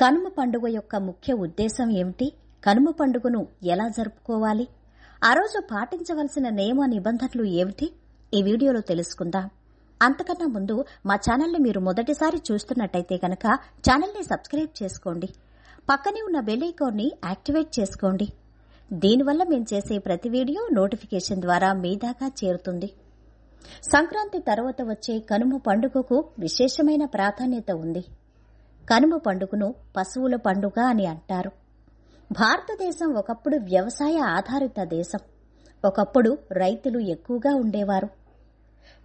కనుమ పండుగ యొక్క ముఖ్య ఉద్దేశం ఏమిటి కనుమ పండుగను ఎలా జరుపుకోవాలి ఆ రోజు పాటించవలసిన నియమ నిబంధనలు ఏమిటి ఈ వీడియోలో తెలుసుకుందాం అంతకన్నా ముందు మా ఛానల్ని మీరు మొదటిసారి చూస్తున్నట్టయితే కనుక ఛానల్ని సబ్స్క్రైబ్ చేసుకోండి పక్కనే ఉన్న బెల్ యాక్టివేట్ చేసుకోండి దీనివల్ల మేము చేసే ప్రతి వీడియో నోటిఫికేషన్ ద్వారా మీ దాకా చేరుతుంది సంక్రాంతి తర్వాత వచ్చే కనుమ పండుగకు విశేషమైన ప్రాధాన్యత ఉంది కనుమ పండుగను పశువుల పండుగ అని అంటారు భారతదేశం ఒకప్పుడు వ్యవసాయ ఆధారిత దేశం ఒకప్పుడు రైతులు ఎక్కువగా ఉండేవారు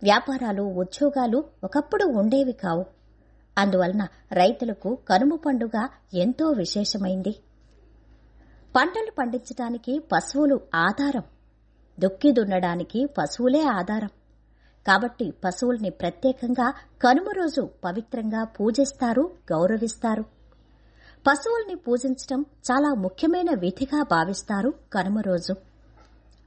వ్యాపారాలు ఉద్యోగాలు ఒకప్పుడు ఉండేవి కావు అందువలన రైతులకు కనుమ పండుగ ఎంతో విశేషమైంది పంటలు పండించడానికి పశువులు ఆధారం దుక్కి దున్నడానికి పశువులే ఆధారం కాబట్టి పశువుల్ని ప్రత్యేకంగా కనుమ రోజు పవిత్రంగా పూజిస్తారు గౌరవిస్తారు పశువుల్ని పూజించడం చాలా ముఖ్యమైన విధిగా భావిస్తారు కనుమ రోజు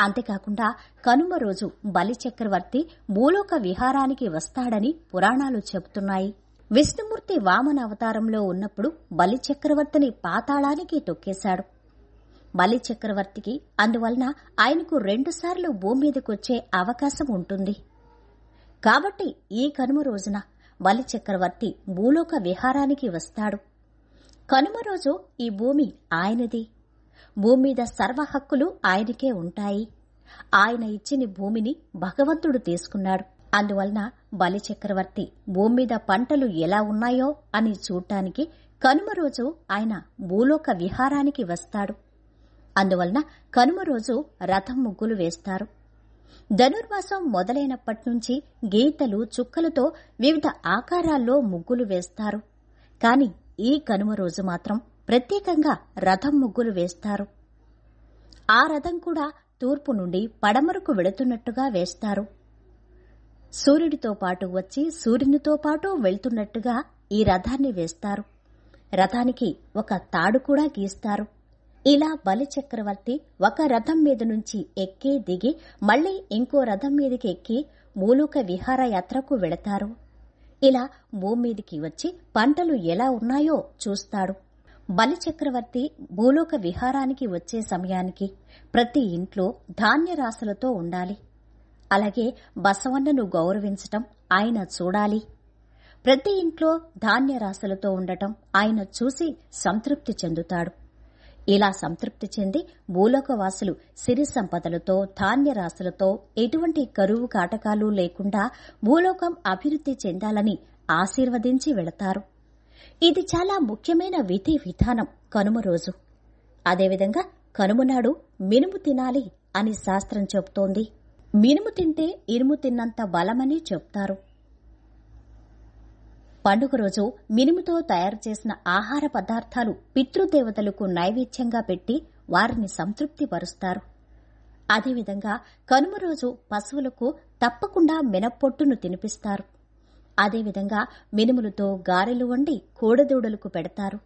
అంతేకాకుండా కనుమ రోజు బలి చక్రవర్తి భూలోక విహారానికి వస్తాడని పురాణాలు చెబుతున్నాయి విష్ణుమూర్తి వామన అవతారంలో ఉన్నప్పుడు బలి చక్రవర్తిని పాతాళానికి తొక్కేశాడు బలి చక్రవర్తికి అందువలన ఆయనకు రెండుసార్లు భూమి మీదకొచ్చే అవకాశం ఉంటుంది కాబట్టి ఈ కనుమ రోజున బలి చక్రవర్తి భూలోక విహారానికి వస్తాడు కనుమ రోజు ఈ భూమి ఆయనది భూమి మీద సర్వ హక్కులు ఆయనకే ఉంటాయి ఆయన ఇచ్చిన భూమిని భగవంతుడు తీసుకున్నాడు అందువలన బలి చక్రవర్తి భూమి మీద పంటలు ఎలా ఉన్నాయో అని చూడటానికి కనుమ రోజు ఆయన భూలోక విహారానికి వస్తాడు అందువలన కనుమ రోజు రథం ముగ్గులు వేస్తారు ధనుర్మాసం మొదలైనప్పటి నుంచి గీతలు చుక్కలతో వివిధ ఆకారాల్లో ముగ్గులు వేస్తారు కాని ఈ కనుమ రోజు మాత్రం ప్రత్యేకంగా రథం ముగ్గులు వేస్తారు ఆ రథం కూడా తూర్పు నుండి పడమరకు వెళుతున్నట్టుగా వేస్తారు సూర్యుడితో పాటు వచ్చి సూర్యునితో పాటు వెళ్తున్నట్టుగా ఈ రథాన్ని వేస్తారు రథానికి ఒక తాడు కూడా గీస్తారు ఇలా బలిచక్రవర్తి ఒక రథం మీద నుంచి ఎక్కి దిగి మళ్లీ ఇంకో రథం మీదకి ఎక్కి మూలూక విహారయాత్రకు వెళతారు ఇలా భూమ్మీదికి వచ్చి పంటలు ఎలా ఉన్నాయో చూస్తాడు బలిచక్రవర్తి భూలోక విహారానికి వచ్చే సమయానికి ప్రతి ఇంట్లో ధాన్య రాసులతో ఉండాలి అలాగే బసవన్నను గౌరవించటం ఆయన చూడాలి ప్రతి ఇంట్లో ధాన్య రాసులతో ఉండటం ఆయన చూసి సంతృప్తి చెందుతాడు ఇలా సంతృప్తి చెంది భూలోకవాసులు సిరి సంపదలతో ధాన్య రాశులతో ఎటువంటి కరువు కాటకాలు లేకుండా భూలోకం అభివృద్ధి చెందాలని ఆశీర్వదించి వెళతారు ఇది చాలా ముఖ్యమైన విధి విధానం కనుమ రోజు అదేవిధంగా కనుమనాడు మినుము తినాలి అని శాస్త్రం చెబుతోంది మినుము తింటే ఇనుము తిన్నంత బలమని చెప్తారు పండుగ రోజు మినుముతో తయారు చేసిన ఆహార పదార్థాలు పితృదేవతలకు నైవేద్యంగా పెట్టి వారిని సంతృప్తిపరుస్తారు అదేవిధంగా కనుమ రోజు పశువులకు తప్పకుండా మినప్పొట్టును తినిపిస్తారు అదేవిధంగా మినుములతో గారెలు వండి కోడదూడలకు పెడతారు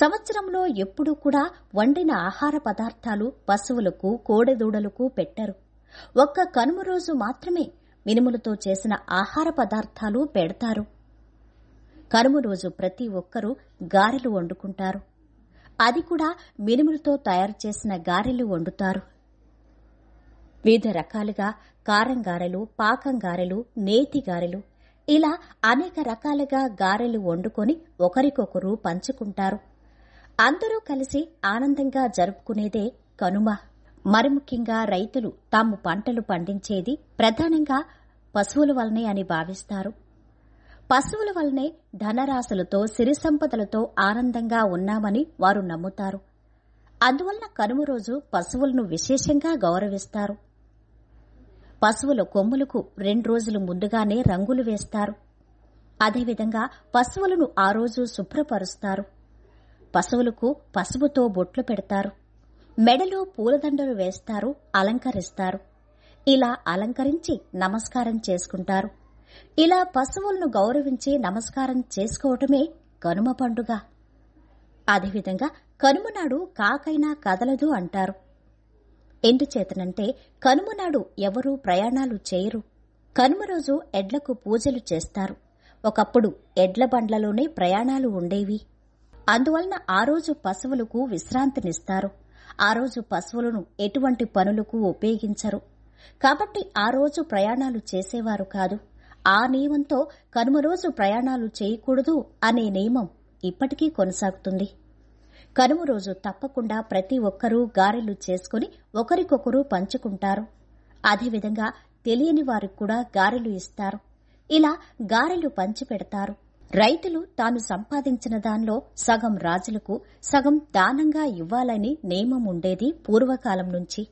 సంవత్సరంలో ఎప్పుడూ కూడా వండిన ఆహార పదార్థాలు పశువులకు కోడెదూడలకు పెట్టరు ఒక్క కనుమ రోజు మాత్రమే మినుములతో చేసిన ఆహార పదార్థాలు పెడతారు కనుమ రోజు ప్రతి ఒక్కరూ గారెలు వండుకుంటారు అది కూడా మినుములతో తయారు చేసిన గారెలు వండుతారు వివిధ రకాలుగా కారం గారెలు పాకం గారెలు నేతి గారెలు ఇలా అనేక రకాలుగా గారెలు వండుకొని ఒకరికొకరు పంచుకుంటారు అందరూ కలిసి ఆనందంగా జరుపుకునేదే కనుమ మరి ముఖ్యంగా రైతులు తాము పంటలు పండించేది ప్రధానంగా పశువుల వలనే అని భావిస్తారు పశువుల వల్లనే ధనరాశులతో సిరి సంపదలతో ఆనందంగా ఉన్నామని వారు నమ్ముతారు అందువలన కనుమ రోజు పశువులను విశేషంగా గౌరవిస్తారు పశువుల కొమ్ములకు రెండు రోజులు ముందుగానే రంగులు వేస్తారు అదేవిధంగా పశువులను ఆ రోజు శుభ్రపరుస్తారు పశువులకు పసుపుతో బొట్లు పెడతారు మెడలో పూలదండలు వేస్తారు అలంకరిస్తారు ఇలా అలంకరించి నమస్కారం చేసుకుంటారు ఇలా పశువులను గౌరవించి నమస్కారం చేసుకోవటమే కనుమ పండుగ అదేవిధంగా కనుమనాడు కాకైనా కదలదు అంటారు ఎందుచేతనంటే కనుమనాడు ఎవరూ ప్రయాణాలు చేయరు కనుమ రోజు ఎడ్లకు పూజలు చేస్తారు ఒకప్పుడు ఎడ్ల బండ్లలోనే ప్రయాణాలు ఉండేవి అందువలన ఆ రోజు పశువులకు విశ్రాంతినిస్తారు ఆ రోజు పశువులను ఎటువంటి పనులకు ఉపయోగించరు కాబట్టి ఆ రోజు ప్రయాణాలు చేసేవారు కాదు ఆ నియమంతో కనుమ రోజు ప్రయాణాలు చేయకూడదు అనే నియమం ఇప్పటికీ కొనసాగుతుంది కనుమ రోజు తప్పకుండా ప్రతి ఒక్కరూ గారెలు చేసుకుని ఒకరికొకరు పంచుకుంటారు అదేవిధంగా తెలియని వారికి కూడా గారెలు ఇస్తారు ఇలా గారెలు పంచిపెడతారు రైతులు తాను సంపాదించిన దానిలో సగం రాజులకు సగం దానంగా ఇవ్వాలని నియమం ఉండేది పూర్వకాలం నుంచి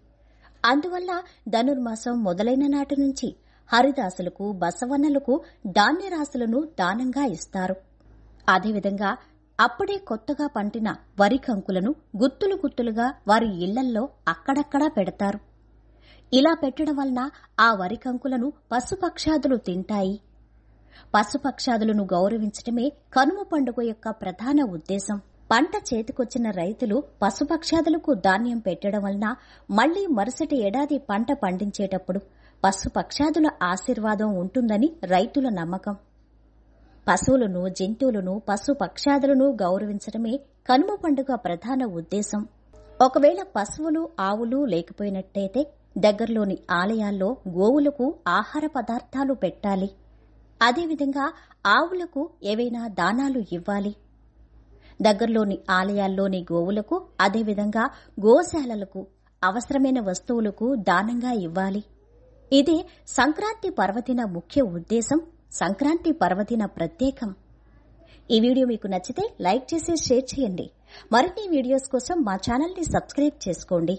అందువల్ల ధనుర్మాసం మొదలైన నాటి నుంచి హరిదాసులకు బసవన్నలకు ధాన్యరాశులను దానంగా ఇస్తారు అదేవిధంగా అప్పుడే కొత్తగా పంటిన వరి కంకులను గుత్తులు గుత్తులుగా వారి ఇళ్లల్లో అక్కడక్కడా పెడతారు ఇలా పెట్టడం వలన ఆ వరి కంకులను పశుపక్షాదులు తింటాయి పశుపక్షాదులను గౌరవించటమే కనుమ పండుగ యొక్క ప్రధాన ఉద్దేశం పంట చేతికొచ్చిన రైతులు పశుపక్షాదులకు ధాన్యం పెట్టడం వలన మళ్లీ మరుసటి ఏడాది పంట పండించేటప్పుడు పశుపక్షాదుల ఆశీర్వాదం ఉంటుందని రైతుల నమ్మకం పశువులను జంతువులను పశుపక్షాదులను గౌరవించడమే కనుమ పండుగ ప్రధాన ఉద్దేశం ఒకవేళ పశువులు ఆవులు లేకపోయినట్టయితే దగ్గరలోని ఆలయాల్లో గోవులకు ఆహార పదార్థాలు పెట్టాలి అదేవిధంగా ఆవులకు ఏవైనా దానాలు ఇవ్వాలి దగ్గరలోని ఆలయాల్లోని గోవులకు అదేవిధంగా గోశాలలకు అవసరమైన వస్తువులకు దానంగా ఇవ్వాలి ఇదే సంక్రాంతి పర్వదిన ముఖ్య ఉద్దేశం సంక్రాంతి పర్వదిన ప్రత్యేకం ఈ వీడియో మీకు నచ్చితే లైక్ చేసి షేర్ చేయండి మరిన్ని వీడియోస్ కోసం మా ఛానల్ని సబ్స్క్రైబ్ చేసుకోండి